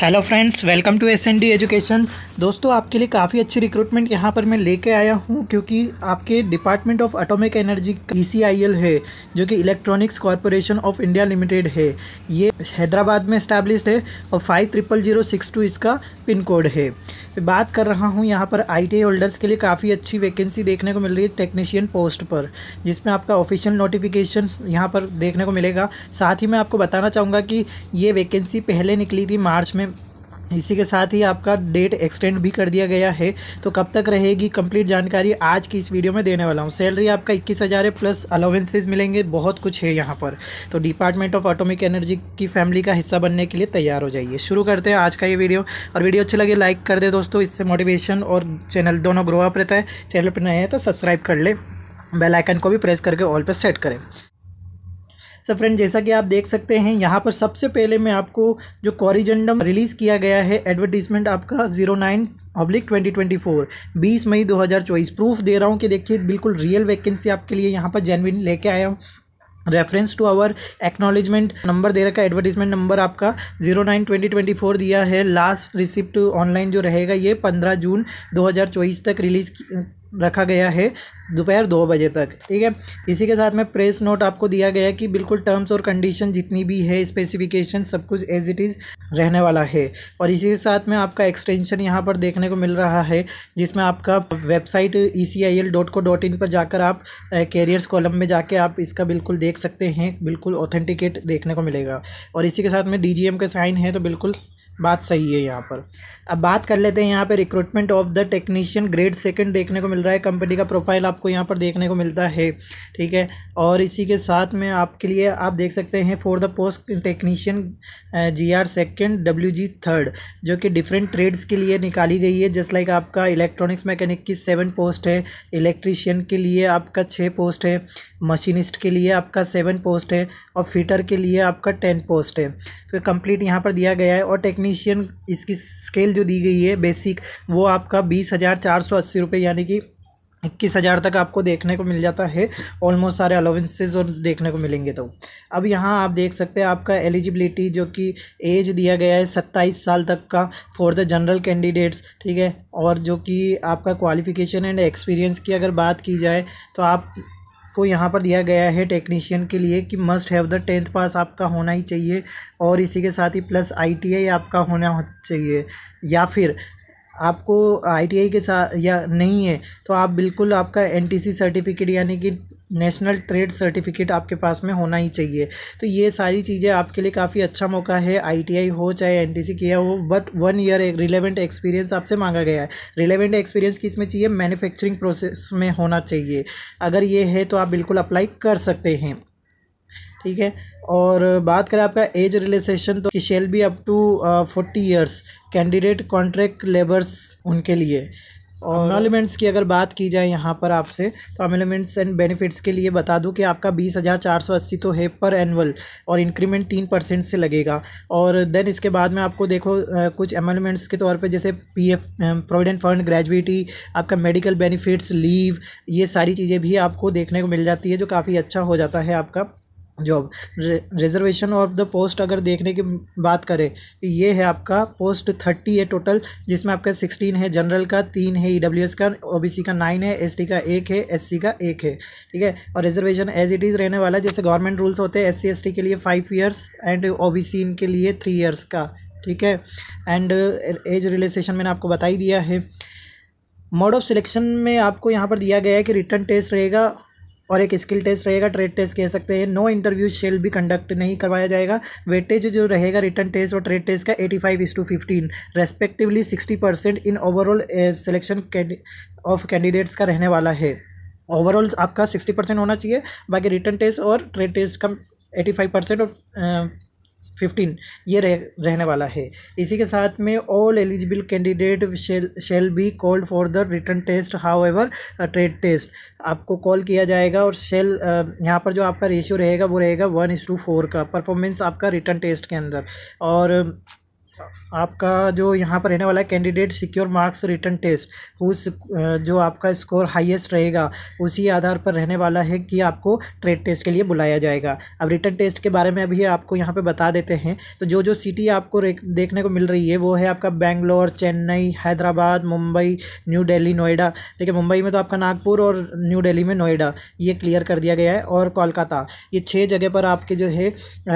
hello friends welcome to S N D education दोस्तों आपके लिए काफ़ी अच्छी रिक्रूटमेंट यहाँ पर मैं लेके आया हूँ क्योंकि आपके department of atomic energy E है जो कि electronics corporation of India limited है ये हैदराबाद में इस्टेब्लिश है और five triple zero six two इसका पिन कोड है बात कर रहा हूँ यहाँ पर आई होल्डर्स के लिए काफ़ी अच्छी वैकेंसी देखने को मिल रही है टेक्नीशियन पोस्ट पर जिसमें आपका ऑफिशियल नोटिफिकेशन यहाँ पर देखने को मिलेगा साथ ही मैं आपको बताना चाहूँगा कि ये वैकेंसी पहले निकली थी मार्च में इसी के साथ ही आपका डेट एक्सटेंड भी कर दिया गया है तो कब तक रहेगी कंप्लीट जानकारी आज की इस वीडियो में देने वाला हूँ सैलरी आपका इक्कीस हज़ार है प्लस अलाउेंसेज मिलेंगे बहुत कुछ है यहाँ पर तो डिपार्टमेंट ऑफ ऑटोमिक एनर्जी की फैमिली का हिस्सा बनने के लिए तैयार हो जाइए शुरू करते हैं आज का ये वीडियो और वीडियो अच्छी लगे लाइक कर दे दोस्तों इससे मोटिवेशन और चैनल दोनों ग्रो अप रहता है चैनल पर नए हैं तो सब्सक्राइब कर ले बेलाइकन को भी प्रेस करके ऑल पर सेट करें सो फ्रेंड जैसा कि आप देख सकते हैं यहाँ पर सबसे पहले मैं आपको जो कॉरिजेंडम रिलीज़ किया गया है एडवर्टीजमेंट आपका जीरो नाइन ट्वेंटी 2024 20 मई 2024 प्रूफ दे रहा हूँ कि देखिए बिल्कुल रियल वैकेंसी आपके लिए यहाँ पर जेनविन लेके आया हूँ reference to our acknowledgement number दे रखा एडवर्टीजमेंट नंबर आपका zero nine twenty twenty four दिया है लास्ट रिसिप्ट ऑनलाइन जो रहेगा ये पंद्रह जून दो हज़ार चौबीस तक रिलीज़ रखा गया है दोपहर दो बजे तक ठीक है इसी के साथ में प्रेस नोट आपको दिया गया है कि बिल्कुल टर्म्स और कंडीशन जितनी भी है स्पेसिफिकेशन सब कुछ एज इट इज़ रहने वाला है और इसी के साथ में आपका एक्सटेंशन यहाँ पर देखने को मिल रहा है जिसमें आपका website E C I L dot co dot in पर जाकर आप कैरियर्स कॉलम में जाके आप इसका बिल्कुल देख सकते हैं बिल्कुल ऑथेंटिकेट देखने को मिलेगा और इसी के साथ में डी जी एम का साइन है तो बिल्कुल बात सही है यहाँ पर अब बात कर लेते हैं यहाँ पे recruitment of the technician grade second देखने को मिल रहा है कंपनी का प्रोफाइल आपको यहाँ पर देखने को मिलता है ठीक है और इसी के साथ में आपके लिए आप देख सकते हैं for the post technician G R second W G third जो कि डिफरेंट ट्रेड्स के लिए निकाली गई है जस्ट लाइक आपका इलेक्ट्रॉनिक्स मैकेनिक की सेवन पोस्ट है इलेक्ट्रीशियन के लिए आपका छः पोस्ट है मशीनिस्ट के लिए आपका सेवन पोस्ट है और फिटर के लिए आपका टेन पोस्ट है तो कंप्लीट यहाँ पर दिया गया है और टेक्निक टेक्नीशियन इसकी स्केल जो दी गई है बेसिक वो आपका बीस हज़ार चार सौ अस्सी रुपये यानी कि इक्कीस हज़ार तक आपको देखने को मिल जाता है ऑलमोस्ट सारे अलाउंसेज और देखने को मिलेंगे तो अब यहाँ आप देख सकते हैं आपका एलिजिबिलिटी जो कि एज दिया गया है सत्ताईस साल तक का फॉर द जनरल कैंडिडेट्स ठीक है और जो कि आपका क्वालिफिकेशन एंड एक्सपीरियंस की अगर बात की जाए तो आप को यहाँ पर दिया गया है टेक्नीशियन के लिए कि must have the tenth pass आपका होना ही चाहिए और इसी के साथ ही प्लस आई आपका होना चाहिए या फिर आपको आई के साथ या नहीं है तो आप बिल्कुल आपका एन सर्टिफिकेट यानी कि नेशनल ट्रेड सर्टिफिकेट आपके पास में होना ही चाहिए तो ये सारी चीज़ें आपके लिए काफ़ी अच्छा मौका है आईटीआई हो चाहे एनटीसी किया हो बट वन ईयर एक रिलेवेंट एक्सपीरियंस आपसे मांगा गया है रिलेवेंट एक्सपीरियंस किस में चाहिए मैन्युफैक्चरिंग प्रोसेस में होना चाहिए अगर ये है तो आप बिल्कुल अप्लाई कर सकते हैं ठीक है और बात करें आपका एज रिलेशन तो shall be up to forty years candidate contract labours उनके लिए और एलिमेंट्स की अगर बात की जाए यहाँ पर आपसे तो अमेलीमेंट्स एंड बेनिफिट्स के लिए बता दूँ कि आपका बीस हज़ार चार सौ अस्सी तो है पर एनअल और इंक्रीमेंट तीन परसेंट से लगेगा और देन इसके बाद में आपको देखो uh, कुछ एमेलमेंट्स के तौर पे जैसे पीएफ प्रोविडेंट फंड ग्रेजुएटी आपका मेडिकल बेनिफिट्स लीव ये सारी चीज़ें भी आपको देखने को मिल जाती है जो काफ़ी अच्छा हो जाता है आपका job reservation of the post अगर देखने की बात करें तो ये है आपका पोस्ट थर्टी है टोटल जिसमें आपका सिक्सटीन है जनरल का तीन है ई e का ओ का नाइन है एस का एक है एस का एक है ठीक है और रिजर्वेशन एज इट इज़ रहने वाला जैसे गवर्नमेंट रूल्स होते हैं एस सी के लिए फाइव ईयर्स एंड ओ इनके लिए थ्री ईयर्स का ठीक है एंड एज रिलेक्सेशन मैंने आपको बता ही दिया है मोड ऑफ सिलेक्शन में आपको यहाँ पर दिया गया है कि रिटर्न टेस्ट रहेगा और एक स्किल टेस्ट रहेगा ट्रेड टेस्ट कह सकते हैं नो इंटरव्यू शेल भी कंडक्ट नहीं करवाया जाएगा वेटेज जो रहेगा रिटर्न टेस्ट और ट्रेड टेस्ट का eighty five is to fifteen respectively sixty percent in overall selection of candidates का रहने वाला है ओवरऑल आपका सिक्सटी परसेंट होना चाहिए बाकी रिटर्न टेस्ट और ट्रेड टेस्ट का एटी फाइव परसेंट और फिफ्टीन ये रह, रहने वाला है इसी के साथ में all eligible candidate shall be called for the written test how trade test आपको कॉल किया जाएगा और शेल यहाँ पर जो आपका रेशियो रहेगा वो रहेगा वन इस टू फोर का परफॉर्मेंस आपका रिटर्न टेस्ट के अंदर और आपका जो यहाँ पर रहने वाला है candidate secure marks written test उस जो आपका स्कोर हाईएस्ट रहेगा उसी आधार पर रहने वाला है कि आपको ट्रेड टेस्ट के लिए बुलाया जाएगा अब रिटर्न टेस्ट के बारे में अभी आपको यहाँ पे बता देते हैं तो जो जो सिटी आपको देखने को मिल रही है वो है आपका बैंगलोर चेन्नई हैदराबाद मुंबई न्यू डेली नोएडा देखिए मुंबई में तो आपका नागपुर और न्यू डेली में नोएडा ये क्लियर कर दिया गया है और कोलकाता ये छः जगह पर आपके जो है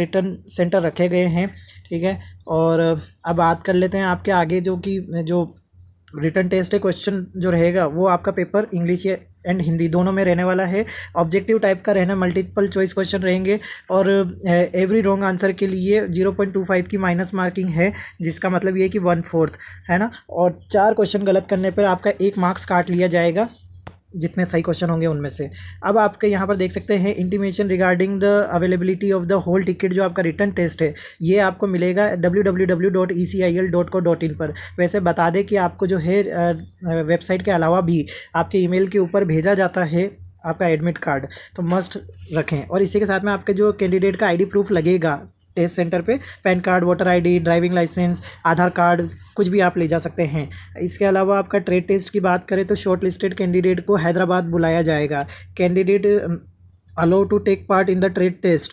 रिटर्न सेंटर रखे गए हैं ठीक है और अब बात कर लेते हैं आपके आगे जो कि जो रिटर्न टेस्ट है क्वेश्चन जो रहेगा वो आपका पेपर इंग्लिश एंड हिंदी दोनों में रहने वाला है ऑब्जेक्टिव टाइप का रहना मल्टीपल चॉइस क्वेश्चन रहेंगे और एवरी रॉन्ग आंसर के लिए जीरो पॉइंट टू फाइव की माइनस मार्किंग है जिसका मतलब ये कि वन फोर्थ है ना और चार क्वेश्चन गलत करने पर आपका एक मार्क्स काट लिया जाएगा जितने सही क्वेश्चन होंगे उनमें से अब आपके यहाँ पर देख सकते हैं intimation regarding the availability of the hall ticket जो आपका रिटर्न टेस्ट है ये आपको मिलेगा W W W dot E C I L dot co dot in पर वैसे बता दें कि आपको जो है वेबसाइट के अलावा भी आपके ईमेल के ऊपर भेजा जाता है आपका एडमिट कार्ड तो मस्ट रखें और इसी के साथ में आपके जो कैंडिडेट का आईडी प्रूफ लगेगा टेस्ट सेंटर पे PAN card voter ID driving licence Aadhaar card कुछ भी आप ले जा सकते हैं इसके अलावा आपका ट्रेड टेस्ट की बात करें तो शॉर्ट लिस्टेड कैंडिडेट को हैदराबाद बुलाया जाएगा candidate allow to take part in the trade test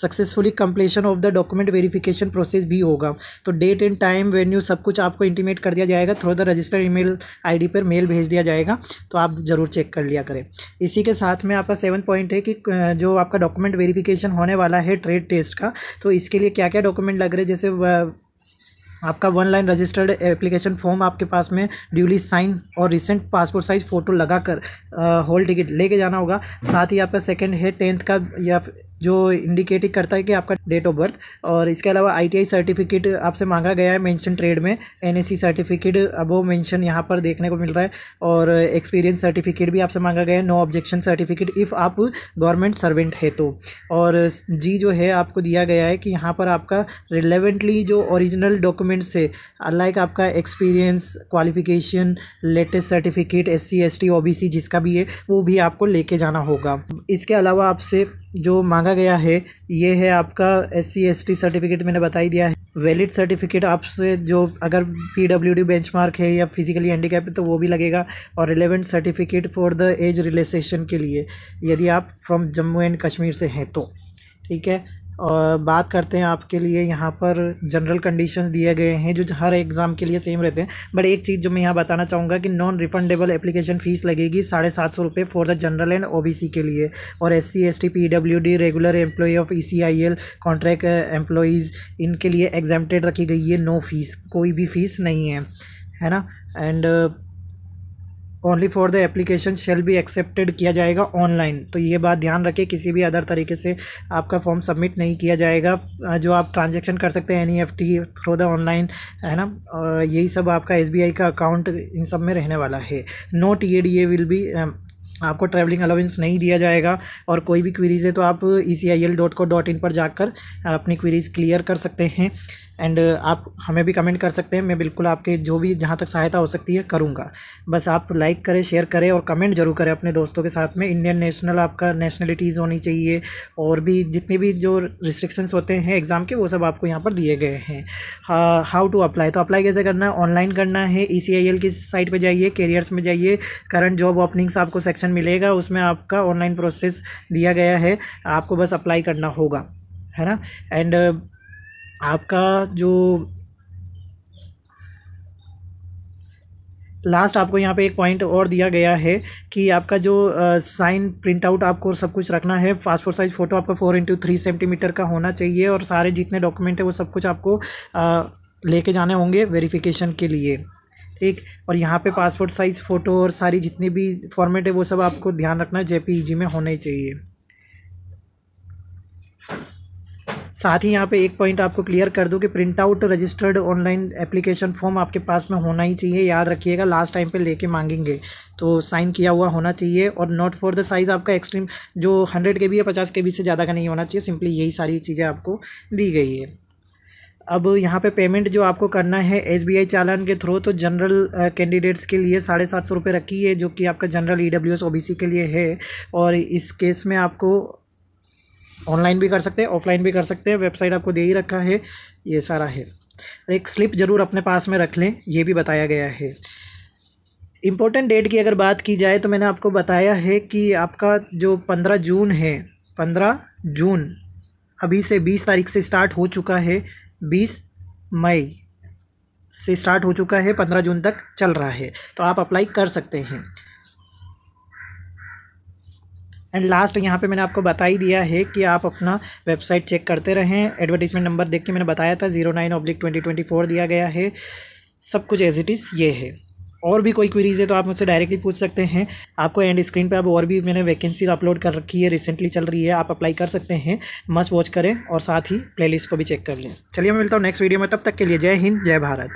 successfully completion of the document verification process भी होगा तो डेट एंड टाइम वेन्यू सब कुछ आपको इंटीमेट कर दिया जाएगा through the registered email ID पर मेल भेज दिया जाएगा तो आप ज़रूर चेक कर लिया करें इसी के साथ में आपका सेवन पॉइंट है कि जो आपका डॉक्यूमेंट वेरिफिकेशन होने वाला है ट्रेड टेस्ट का तो इसके लिए क्या क्या डॉक्यूमेंट लग रहे जैसे आपका online registered application form आपके पास में ड्यूली साइन और रिसेंट पासपोर्ट साइज़ फ़ोटो लगाकर होल टिकट लेके जाना होगा साथ ही आपका सेकंड है टेंथ का या जो इंडिकेटिंग करता है कि आपका डेट ऑफ बर्थ और इसके अलावा आईटीआई सर्टिफिकेट आपसे मांगा गया है मेंशन ट्रेड में एनएससी सर्टिफिकेट अब वो मेंशन यहाँ पर देखने को मिल रहा है और एक्सपीरियंस सर्टिफिकेट भी आपसे मांगा गया है नो ऑब्जेक्शन सर्टिफिकेट इफ़ आप गवर्नमेंट सर्वेंट है तो और जी जो है आपको दिया गया है कि यहाँ पर आपका रिलेवेंटली जो ओरिजिनल डॉक्यूमेंट्स है लाइक आपका experience qualification latest certificate S C S T O B C जिसका भी है वो भी आपको लेके जाना होगा इसके अलावा आपसे जो मांगा गया है ये है आपका S C S T certificate मैंने बताई दिया है वैलिड सर्टिफिकेट आपसे जो अगर P W D benchmark है या फिजिकली हैंडीकैप है तो वो भी लगेगा और relevant certificate for the age relaxation के लिए यदि आप फ्रॉम जम्मू एंड कश्मीर से हैं तो ठीक है और बात करते हैं आपके लिए यहाँ पर जनरल कंडीशन दिए गए हैं जो हर एग्ज़ाम के लिए सेम रहते हैं बट एक चीज़ जो मैं यहाँ बताना चाहूँगा कि नॉन रिफंडेबल एप्लीकेशन फ़ीस लगेगी साढ़े सात सौ रुपये for the general and OBC के लिए और S C S T P W D regular employ of E C I L contract employees इनके लिए एग्जामटेड रखी गई है नो फीस कोई भी फ़ीस नहीं है है ना and only for the application shall भी एक्सेप्टेड किया जाएगा ऑनलाइन तो ये बात ध्यान रखें किसी भी अदर तरीके से आपका फॉर्म सबमिट नहीं किया जाएगा जो आप ट्रांजेक्शन कर सकते हैं N E F T through the online है ना यही सब आपका एस बी आई का अकाउंट इन सब में रहने वाला है नोट ये डी ए विल बी आपको ट्रैवलिंग अलाउंस नहीं दिया जाएगा और कोई भी क्वीरीज़ है तो आप E C I L dot co dot in पर जाकर अपनी क्वेरीज क्लियर कर सकते हैं एंड uh, आप हमें भी कमेंट कर सकते हैं मैं बिल्कुल आपके जो भी जहाँ तक सहायता हो सकती है करूँगा बस आप लाइक करें शेयर करें और कमेंट जरूर करें अपने दोस्तों के साथ में इंडियन नेशनल आपका नेशनलिटीज़ होनी चाहिए और भी जितने भी जो रिस्ट्रिक्शंस होते हैं एग्ज़ाम के वो सब आपको यहाँ पर दिए गए हैं हाउ टू अप्लाई तो अप्लाई कैसे करना है ऑनलाइन करना है ई e की साइट पर जाइए कैरियर्स में जाइए करंट जॉब ओपनिंग्स आपको सेक्शन मिलेगा उसमें आपका ऑनलाइन प्रोसेस दिया गया है आपको बस अप्लाई करना होगा है ना एंड आपका जो लास्ट आपको यहाँ पे एक पॉइंट और दिया गया है कि आपका जो साइन प्रिंट आउट आपको सब कुछ रखना है पासपोर्ट साइज़ फ़ोटो आपका फोर इंटू थ्री सेंटीमीटर का होना चाहिए और सारे जितने डॉक्यूमेंट है वो सब कुछ आपको लेके जाने होंगे वेरिफिकेशन के लिए ठीक और यहाँ पे पासपोर्ट साइज़ फ़ोटो और सारी जितनी भी फॉर्मेट है वो सब आपको ध्यान रखना जे e में होने चाहिए साथ ही यहाँ पे एक पॉइंट आपको क्लियर कर दूँ कि print out registered online application form आपके पास में होना ही चाहिए याद रखिएगा लास्ट टाइम पे लेके मांगेंगे तो साइन किया हुआ होना चाहिए और नॉट फॉर द साइज़ आपका एक्सट्रीम जो हंड्रेड के बी या पचास के बी से ज़्यादा का नहीं होना चाहिए सिंपली यही सारी चीज़ें आपको दी गई है अब यहाँ पे पेमेंट जो आपको करना है एस बी आई चालान के थ्रू तो जनरल कैंडिडेट्स के लिए साढ़े सात सौ रुपये रखी है जो कि आपका general E W S O B C के लिए है और इस केस में आपको ऑनलाइन भी कर सकते हैं ऑफलाइन भी कर सकते हैं वेबसाइट आपको दे ही रखा है ये सारा है एक स्लिप ज़रूर अपने पास में रख लें ये भी बताया गया है इम्पोर्टेंट डेट की अगर बात की जाए तो मैंने आपको बताया है कि आपका जो पंद्रह जून है पंद्रह जून अभी से बीस तारीख से स्टार्ट हो चुका है बीस मई से स्टार्ट हो चुका है पंद्रह जून तक चल रहा है तो आप अप्लाई कर सकते हैं एंड लास्ट यहाँ पे मैंने आपको बता ही दिया है कि आप अपना वेबसाइट चेक करते रहें एडवर्टीजमेंट नंबर देख के मैंने बताया था zero nine oblique twenty twenty four दिया गया है सब कुछ एज इट इज़ ये है और भी कोई क्वेरीज है तो आप मुझसे डायरेक्टली पूछ सकते हैं आपको एंड स्क्रीन पे अब और भी मैंने वैकेंसी अपलोड कर रखी है रिसेंटली चल रही है आप अप्लाई कर सकते हैं मस्ट वॉच करें और साथ ही प्लेलिस्ट को भी चेक कर लें चलिए मैं मिलता हूँ नेक्स्ट वीडियो में तब तक के लिए जय हिंद जय भारत